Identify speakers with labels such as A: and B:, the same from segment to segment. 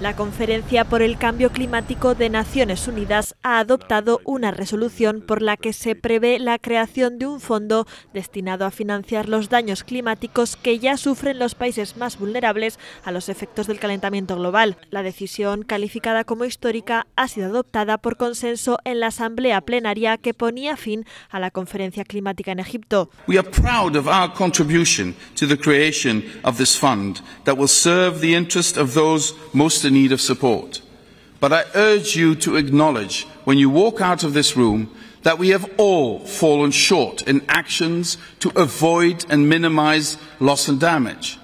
A: La Conferencia por el Cambio Climático de Naciones Unidas ha adoptado una resolución por la que se prevé la creación de un fondo destinado a financiar los daños climáticos que ya sufren los países más vulnerables a los efectos del calentamiento global. La decisión, calificada como histórica, ha sido adoptada por consenso en la Asamblea Plenaria que ponía fin a la Conferencia Climática en Egipto.
B: in need of support. But I urge you to acknowledge when you walk out of this room that we have all fallen short in actions to avoid and minimize loss and damage.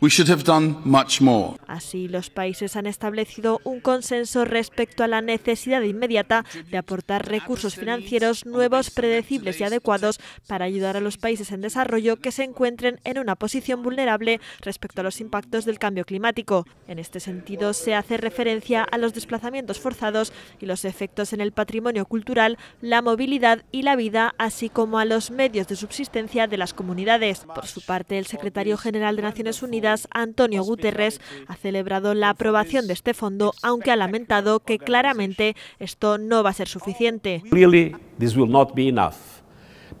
B: much
A: Así, los países han establecido un consenso respecto a la necesidad inmediata de aportar recursos financieros nuevos, predecibles y adecuados para ayudar a los países en desarrollo que se encuentren en una posición vulnerable respecto a los impactos del cambio climático. En este sentido, se hace referencia a los desplazamientos forzados y los efectos en el patrimonio cultural, la movilidad y la vida, así como a los medios de subsistencia de las comunidades. Por su parte, el secretario general de Naciones Unidas Antonio Guterres, ha celebrado la aprobación de este fondo, aunque ha lamentado que claramente esto no va a ser suficiente.
C: Oh,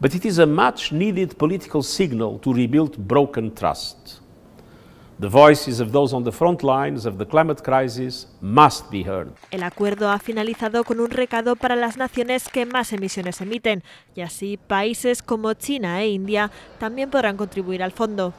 C: But it is a much needed political signal to rebuild broken trust.
A: El acuerdo ha finalizado con un recado para las naciones que más emisiones emiten, y así países como China e India también podrán contribuir al fondo.